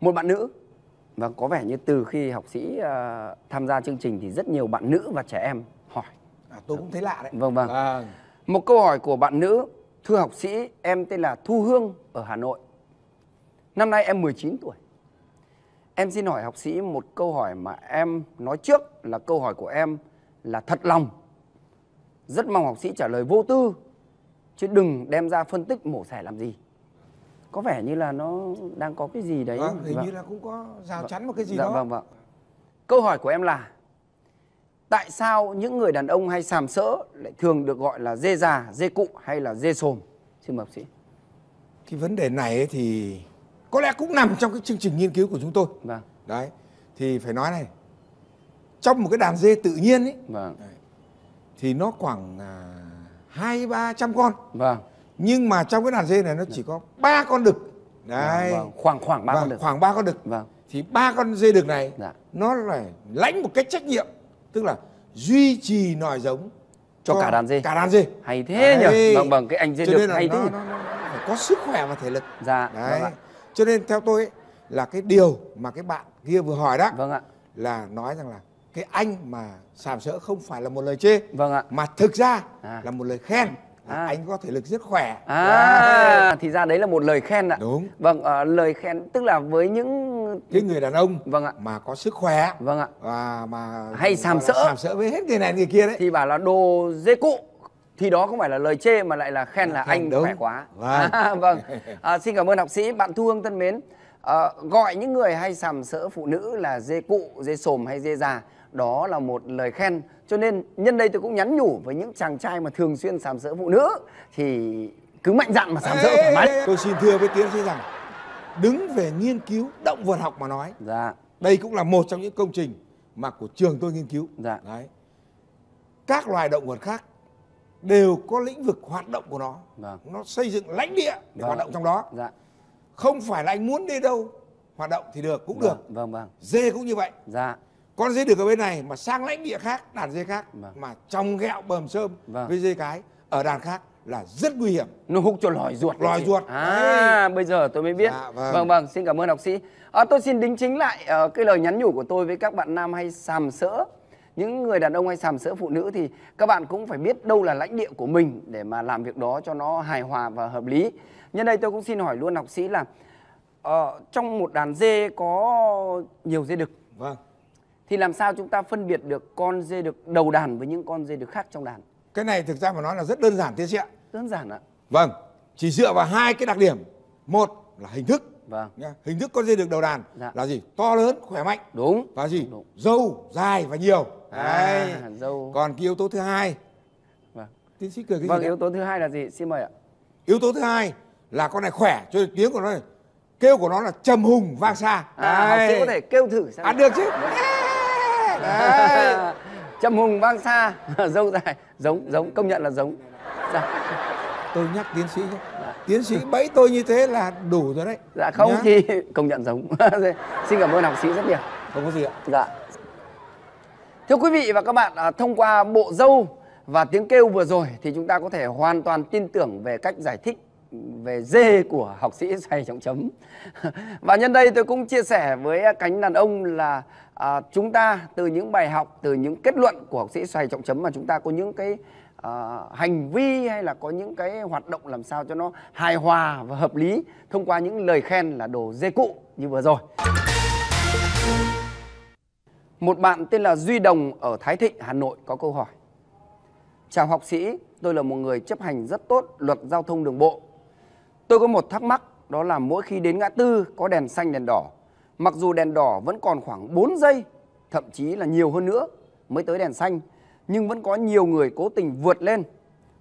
một bạn nữ và có vẻ như từ khi học sĩ uh, tham gia chương trình thì rất nhiều bạn nữ và trẻ em hỏi à, tôi cũng thấy lạ đấy vâng vâng à. một câu hỏi của bạn nữ thưa học sĩ em tên là thu hương ở hà nội năm nay em 19 tuổi em xin hỏi học sĩ một câu hỏi mà em nói trước là câu hỏi của em là thật lòng rất mong học sĩ trả lời vô tư chứ đừng đem ra phân tích mổ xẻ làm gì có vẻ như là nó đang có cái gì đấy vâng, hình vâng. như là cũng có rào vâng. chắn một cái gì dạ, đó vâng vâng câu hỏi của em là tại sao những người đàn ông hay sàm sỡ lại thường được gọi là dê già dê cụ hay là dê sồn xin mời bác sĩ cái vấn đề này thì có lẽ cũng nằm trong cái chương trình nghiên cứu của chúng tôi vâng. đấy thì phải nói này trong một cái đàn dê tự nhiên ấy vâng. thì nó khoảng à, hai ba trăm con vâng nhưng mà trong cái đàn dê này nó chỉ có ba con đực dạ, đấy vâng, khoảng khoảng ba vâng, con đực khoảng ba con đực vâng. thì ba con dê đực này dạ. nó là lãnh một cái trách nhiệm tức là duy trì nòi giống cho, cho cả đàn dê cả đàn dê hay thế đấy. nhỉ bằng vâng, bằng vâng, cái anh dê cho đực hay nó, thế nó, nó, nó phải có sức khỏe và thể lực dạ vâng đấy vâng ạ. cho nên theo tôi ấy, là cái điều mà cái bạn kia vừa hỏi đó vâng ạ là nói rằng là cái anh mà sàm sỡ không phải là một lời chê vâng ạ mà thực ra à. là một lời khen à. anh có thể lực rất khỏe à, thì ra đấy là một lời khen ạ đúng vâng à, lời khen tức là với những cái người đàn ông vâng ạ mà có sức khỏe vâng ạ và mà hay sàm sỡ sàm sỡ với hết người này người kia đấy thì bảo là đồ dê cụ thì đó không phải là lời chê mà lại là khen là, khen anh đúng. khỏe quá vâng, à, vâng. À, xin cảm ơn học sĩ bạn thu hương thân mến à, gọi những người hay sàm sỡ phụ nữ là dê cụ dê sồm hay dê già đó là một lời khen cho nên nhân đây tôi cũng nhắn nhủ với những chàng trai mà thường xuyên sàm sỡ phụ nữ thì cứ mạnh dạn mà sàm sỡ thoải mái tôi xin thưa với tiến sĩ rằng đứng về nghiên cứu động vật học mà nói dạ đây cũng là một trong những công trình mà của trường tôi nghiên cứu dạ đấy các loài động vật khác đều có lĩnh vực hoạt động của nó dạ. nó xây dựng lãnh địa để vâng. hoạt động trong đó dạ. không phải là anh muốn đi đâu hoạt động thì được cũng dạ. được vâng vâng dê cũng như vậy dạ con dê được ở bên này mà sang lãnh địa khác đàn dê khác vâng. mà trong gẹo bờm sơm vâng. với dê cái ở đàn khác là rất nguy hiểm nó hút cho lòi ruột lòi ruột à Đấy. bây giờ tôi mới biết dạ, vâng. vâng vâng xin cảm ơn học sĩ à, tôi xin đính chính lại uh, cái lời nhắn nhủ của tôi với các bạn nam hay sàm sỡ những người đàn ông hay sàm sỡ phụ nữ thì các bạn cũng phải biết đâu là lãnh địa của mình để mà làm việc đó cho nó hài hòa và hợp lý nhân đây tôi cũng xin hỏi luôn học sĩ là uh, trong một đàn dê có nhiều dê đực vâng thì làm sao chúng ta phân biệt được con dê được đầu đàn với những con dê được khác trong đàn cái này thực ra mà nói là rất đơn giản tiến sĩ ạ đơn giản ạ vâng chỉ dựa vào hai cái đặc điểm một là hình thức vâng hình thức con dê được đầu đàn dạ. là gì to lớn khỏe mạnh đúng và gì dâu dài và nhiều à, dâu còn cái yếu tố thứ hai vâng tiến sĩ cười cái vâng, gì yếu tố thứ hai là gì xin mời ạ yếu tố thứ hai là con này khỏe cho tiếng của nó này. kêu của nó là trầm hùng vang xa à, đấy. học sĩ có thể kêu thử xem à, được chứ đấy trâm hùng vang xa dâu dài giống giống công nhận là giống dạ. tôi nhắc tiến sĩ nhé tiến sĩ bẫy tôi như thế là đủ rồi đấy dạ không nhá. thì công nhận giống xin cảm ơn học sĩ rất nhiều không có gì ạ dạ thưa quý vị và các bạn à, thông qua bộ dâu và tiếng kêu vừa rồi thì chúng ta có thể hoàn toàn tin tưởng về cách giải thích về dê của học sĩ Thầy Trọng Chấm. Và nhân đây tôi cũng chia sẻ với cánh đàn ông là à, chúng ta từ những bài học, từ những kết luận của học sĩ Thầy Trọng Chấm mà chúng ta có những cái à, hành vi hay là có những cái hoạt động làm sao cho nó hài hòa và hợp lý thông qua những lời khen là đồ dê cụ như vừa rồi. Một bạn tên là Duy Đồng ở Thái Thịnh, Hà Nội có câu hỏi. Chào học sĩ, tôi là một người chấp hành rất tốt luật giao thông đường bộ Tôi có một thắc mắc đó là mỗi khi đến ngã tư có đèn xanh đèn đỏ, mặc dù đèn đỏ vẫn còn khoảng 4 giây, thậm chí là nhiều hơn nữa mới tới đèn xanh, nhưng vẫn có nhiều người cố tình vượt lên.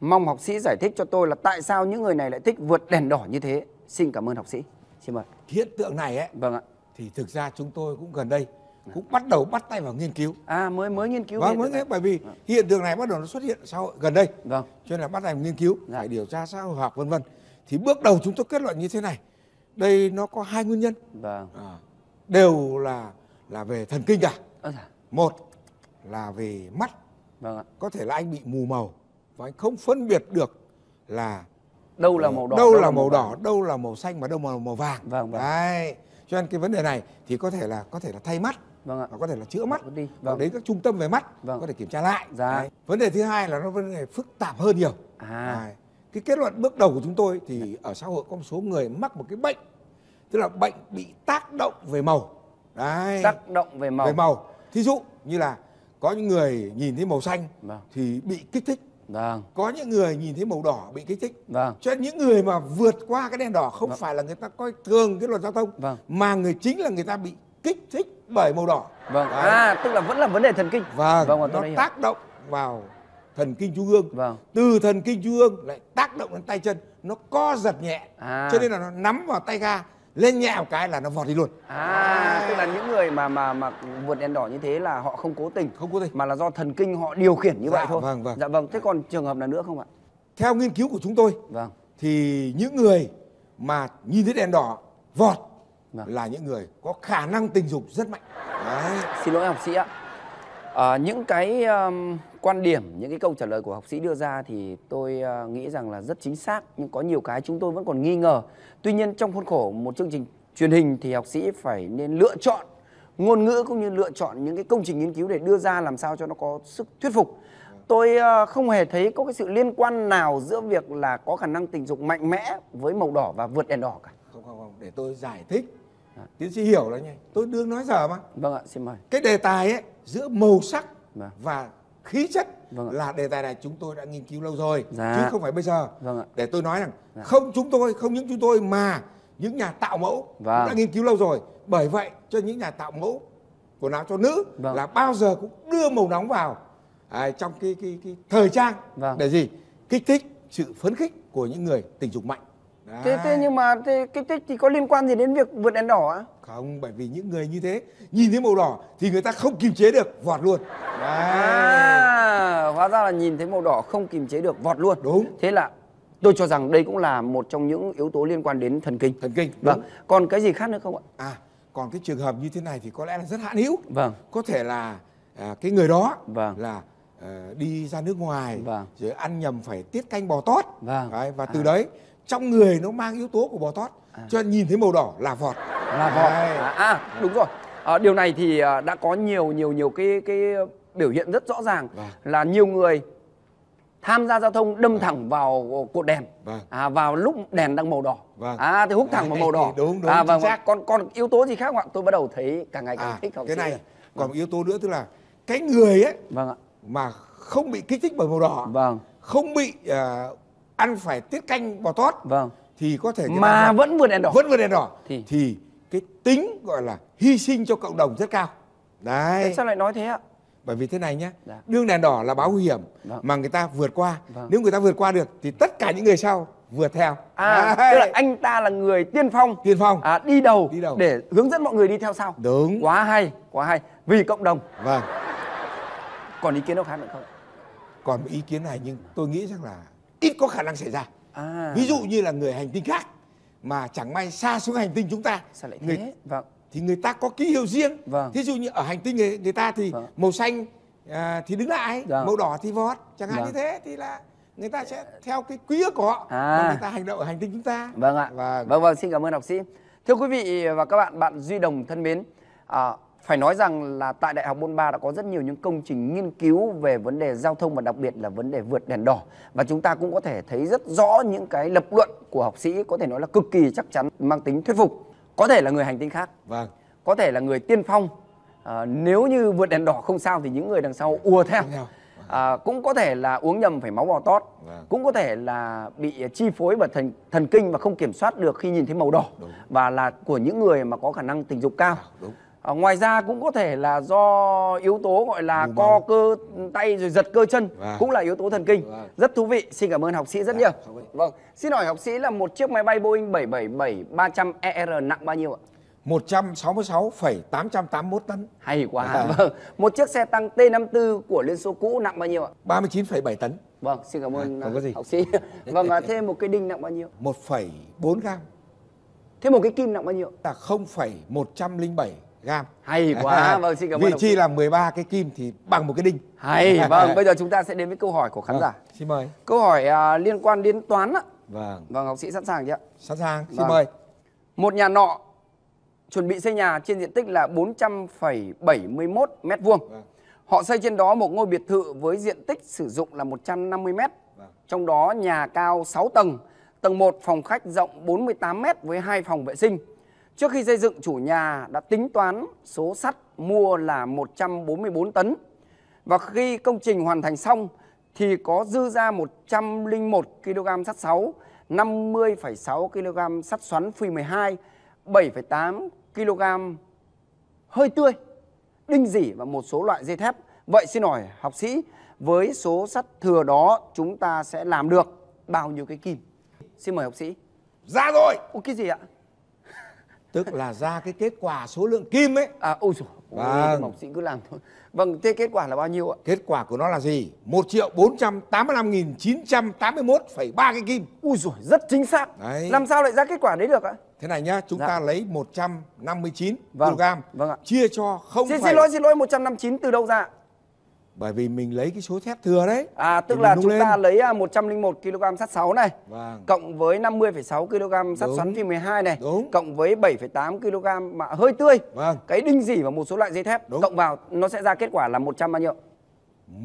Mong học sĩ giải thích cho tôi là tại sao những người này lại thích vượt đèn đỏ như thế. Xin cảm ơn học sĩ. Xin mời. Hiện tượng này ấy. Vâng ạ. Thì thực ra chúng tôi cũng gần đây cũng bắt đầu bắt tay vào nghiên cứu. À mới mới nghiên cứu. Vâng mới nghiên bởi vì vâng. hiện tượng này bắt đầu nó xuất hiện sau gần đây. Vâng. Cho nên là bắt tay vào nghiên cứu, dạ. phải điều tra xã hội học vân vân thì bước đầu chúng tôi kết luận như thế này đây nó có hai nguyên nhân vâng. à, đều là là về thần kinh cả à, một là về mắt vâng ạ. có thể là anh bị mù màu và anh không phân biệt được là đâu là ờ, màu đỏ đâu, đâu là màu, màu đỏ đâu là màu xanh mà đâu là màu vàng vâng, vâng. đấy cho nên cái vấn đề này thì có thể là có thể là thay mắt vâng ạ. hoặc có thể là chữa mắt vâng. đi. Vâng. đến các trung tâm về mắt vâng. có thể kiểm tra lại dạ. vấn đề thứ hai là nó vấn đề phức tạp hơn nhiều à. Đấy cái kết luận bước đầu của chúng tôi thì dạ. ở xã hội có một số người mắc một cái bệnh tức là bệnh bị tác động về màu đấy tác động về màu về màu thí dụ như là có những người nhìn thấy màu xanh vâng. thì bị kích thích vâng. có những người nhìn thấy màu đỏ bị kích thích vâng. cho nên những người mà vượt qua cái đèn đỏ không vâng. phải là người ta coi thường cái luật giao thông vâng. mà người chính là người ta bị kích thích bởi màu đỏ vâng à tức là vẫn là vấn đề thần kinh vâng, vâng, vâng nó tác động vào thần kinh trung ương vâng. từ thần kinh trung ương lại tác động đến tay chân nó co giật nhẹ à. cho nên là nó nắm vào tay ga lên nhẹ một cái là nó vọt đi luôn à, à tức là những người mà mà mà vượt đèn đỏ như thế là họ không cố tình không cố tình mà là do thần kinh họ điều khiển như dạ, vậy thôi vâng vâng dạ vâng thế còn trường hợp nào nữa không ạ theo nghiên cứu của chúng tôi vâng thì những người mà nhìn thấy đèn đỏ vọt vâng. là những người có khả năng tình dục rất mạnh Đấy. xin lỗi học sĩ ạ À, những cái um, quan điểm, những cái câu trả lời của học sĩ đưa ra thì tôi uh, nghĩ rằng là rất chính xác nhưng có nhiều cái chúng tôi vẫn còn nghi ngờ. Tuy nhiên trong khuôn khổ một chương trình truyền hình thì học sĩ phải nên lựa chọn ngôn ngữ cũng như lựa chọn những cái công trình nghiên cứu để đưa ra làm sao cho nó có sức thuyết phục. Tôi uh, không hề thấy có cái sự liên quan nào giữa việc là có khả năng tình dục mạnh mẽ với màu đỏ và vượt đèn đỏ cả. Không không không, để tôi giải thích Dạ. tiến sĩ hiểu là nhanh tôi đương nói giờ mà vâng ạ xin mời cái đề tài ấy giữa màu sắc vâng. và khí chất vâng là đề tài này chúng tôi đã nghiên cứu lâu rồi dạ. chứ không phải bây giờ vâng ạ. để tôi nói rằng dạ. không chúng tôi không những chúng tôi mà những nhà tạo mẫu vâng. đã nghiên cứu lâu rồi bởi vậy cho những nhà tạo mẫu của áo cho nữ vâng. là bao giờ cũng đưa màu nóng vào à, trong cái, cái cái thời trang vâng. để gì kích thích sự phấn khích của những người tình dục mạnh Thế, thế nhưng mà thế, cái tích thì có liên quan gì đến việc vượt đèn đỏ ạ? Không, bởi vì những người như thế nhìn thấy màu đỏ thì người ta không kiềm chế được, vọt luôn. Đấy. À, hóa ra là nhìn thấy màu đỏ không kiềm chế được, vọt luôn. Đúng. Thế là tôi cho rằng đây cũng là một trong những yếu tố liên quan đến thần kinh. Thần kinh. Vâng. Còn cái gì khác nữa không ạ? À, còn cái trường hợp như thế này thì có lẽ là rất hạn hữu. Vâng. Có thể là à, cái người đó vâng. là à, đi ra nước ngoài vâng. rồi ăn nhầm phải tiết canh bò tót. Vâng. Đấy, và à. từ à. đấy trong người nó mang yếu tố của bò tót à. cho nên nhìn thấy màu đỏ là vọt là vọt à, à đúng rồi à, điều này thì à, đã có nhiều nhiều nhiều cái cái biểu hiện rất rõ ràng vâng. là nhiều người tham gia giao thông đâm vâng. thẳng vào cột đèn vâng. à, vào lúc đèn đang màu đỏ vâng. à thì hút thẳng vào màu đỏ đúng đúng à, và vâng, vâng. xác. còn còn yếu tố gì khác không ạ tôi bắt đầu thấy càng ngày càng à, thích học cái này rồi. còn một yếu tố nữa tức là cái người ấy vâng ạ. mà không bị kích thích bởi màu đỏ vâng. không bị uh, ăn phải tiết canh bò tót vâng thì có thể mà vẫn vượt đèn đỏ vẫn vượt đèn đỏ thì thì cái tính gọi là hy sinh cho cộng đồng rất cao đấy Thế sao lại nói thế ạ bởi vì thế này nhé dạ. đương đèn đỏ là báo nguy hiểm vâng. mà người ta vượt qua vâng. nếu người ta vượt qua được thì tất cả những người sau vượt theo à tức là anh ta là người tiên phong tiên phong à, đi đầu đi đầu để hướng dẫn mọi người đi theo sau đúng quá hay quá hay vì cộng đồng vâng còn ý kiến nào khác nữa không còn ý kiến này nhưng tôi nghĩ rằng là ít có khả năng xảy ra à. ví dụ như là người hành tinh khác mà chẳng may xa xuống hành tinh chúng ta Sao lại thế? người vâng. thì người ta có ký hiệu riêng vâng. thí dụ như ở hành tinh người, người ta thì vâng. màu xanh à, thì đứng lại vâng. màu đỏ thì vót. chẳng hạn vâng. như thế thì là người ta sẽ theo cái quý ước của họ à. mà người ta hành động ở hành tinh chúng ta vâng ạ vâng vâng, vâng xin cảm ơn học sĩ thưa quý vị và các bạn bạn duy đồng thân mến à, phải nói rằng là tại Đại học Bôn Ba đã có rất nhiều những công trình nghiên cứu về vấn đề giao thông và đặc biệt là vấn đề vượt đèn đỏ và chúng ta cũng có thể thấy rất rõ những cái lập luận của học sĩ có thể nói là cực kỳ chắc chắn mang tính thuyết phục có thể là người hành tinh khác vâng có thể là người tiên phong à, nếu như vượt đèn đỏ không sao thì những người đằng sau ùa theo à, cũng có thể là uống nhầm phải máu bò tót vâng. cũng có thể là bị chi phối bởi thần thần kinh và không kiểm soát được khi nhìn thấy màu đỏ Đúng. và là của những người mà có khả năng tình dục cao Đúng à, ngoài ra cũng có thể là do yếu tố gọi là Mù co máu. cơ tay rồi giật cơ chân vâng. cũng là yếu tố thần kinh vâng. rất thú vị xin cảm ơn học sĩ rất vâng. nhiều vâng xin hỏi học sĩ là một chiếc máy bay Boeing 777 300 ER nặng bao nhiêu ạ 166,881 tấn. Hay quá. À. Vâng. Một chiếc xe tăng T54 của Liên Xô cũ nặng bao nhiêu ạ? 39,7 tấn. Vâng, xin cảm dạ, ơn à, học sĩ. Vâng, à, thêm một cái đinh nặng bao nhiêu? 1,4 gram. Thêm một cái kim nặng bao nhiêu? Là 0,107 gam hay quá à, vâng xin cảm ơn vị chi là 13 cái kim thì bằng một cái đinh hay vâng bây giờ chúng ta sẽ đến với câu hỏi của khán vâng, giả xin mời câu hỏi uh, liên quan đến toán ạ vâng vâng học sĩ sẵn sàng chưa sẵn sàng xin vâng. mời một nhà nọ chuẩn bị xây nhà trên diện tích là 400,71 mét vuông vâng. họ xây trên đó một ngôi biệt thự với diện tích sử dụng là 150 mét vâng. trong đó nhà cao 6 tầng tầng 1 phòng khách rộng 48 mét với hai phòng vệ sinh Trước khi xây dựng, chủ nhà đã tính toán số sắt mua là 144 tấn. Và khi công trình hoàn thành xong thì có dư ra 101 kg sắt 6, 50,6 kg sắt xoắn phi 12, 7,8 kg hơi tươi, đinh dỉ và một số loại dây thép. Vậy xin hỏi học sĩ, với số sắt thừa đó chúng ta sẽ làm được bao nhiêu cái kim? Xin mời học sĩ. Ra rồi. Ủa cái gì ạ? tức là ra cái kết quả số lượng kim ấy à ôi dồi vâng. mộc sĩ cứ làm thôi vâng thế kết quả là bao nhiêu ạ kết quả của nó là gì một triệu bốn trăm tám mươi lăm nghìn chín trăm tám mươi một phẩy ba cái kim ui dồi rất chính xác đấy. làm sao lại ra kết quả đấy được ạ thế này nhá chúng dạ. ta lấy một trăm năm mươi chín vâng, kg vâng ạ chia cho không xin, phải... xin lỗi xin lỗi một trăm năm mươi chín từ đâu ra bởi vì mình lấy cái số thép thừa đấy. À tức là chúng lên. ta lấy 101 à, kg sắt 6 này. Vâng. Cộng với 50,6 kg sắt xoắn phi 12 này. Đúng. Cộng với 7,8 kg mạ hơi tươi. Vâng. Cái đinh dỉ và một số loại dây thép Đúng. cộng vào nó sẽ ra kết quả là 100 bao nhiêu?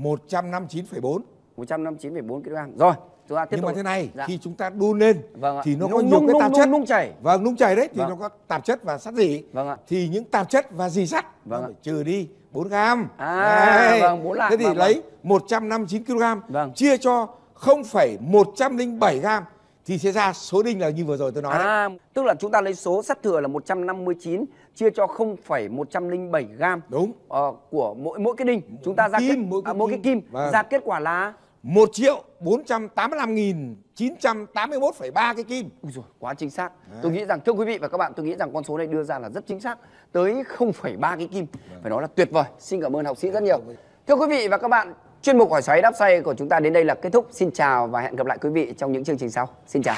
159,4. 159,4 kg. Rồi, chúng ta tiếp Nhưng mà thế này, dạ. khi chúng ta đun lên vâng thì nó nung, có nhiều nung, cái tạp nung, chất. Nung chảy. Vâng, nung chảy đấy thì vâng. nó có tạp chất và sắt gì Vâng ạ. Thì những tạp chất và gì sắt vâng trừ đi 4 gram à, Đấy. vâng, 4 lạng, thế thì vâng, lấy vâng. 159 kg vâng. chia cho 0,107 gram thì sẽ ra số đinh là như vừa rồi tôi nói à, đấy. Tức là chúng ta lấy số sắt thừa là 159 chia cho 0,107 gram đúng uh, của mỗi mỗi cái đinh chúng ta ra kim, kết, à, mỗi, cái à, mỗi kim. cái kim vâng. ra kết quả là 1 triệu 485 nghìn 981,3 cái kim. Ui rồi quá chính xác. Đấy. Tôi nghĩ rằng thưa quý vị và các bạn, tôi nghĩ rằng con số này đưa ra là rất chính xác, tới 0,3 cái kim. Vâng. Phải nói là tuyệt vời. Xin cảm ơn học sĩ rất nhiều. Thưa quý vị và các bạn, chuyên mục hỏi xoáy đáp xoay của chúng ta đến đây là kết thúc. Xin chào và hẹn gặp lại quý vị trong những chương trình sau. Xin chào.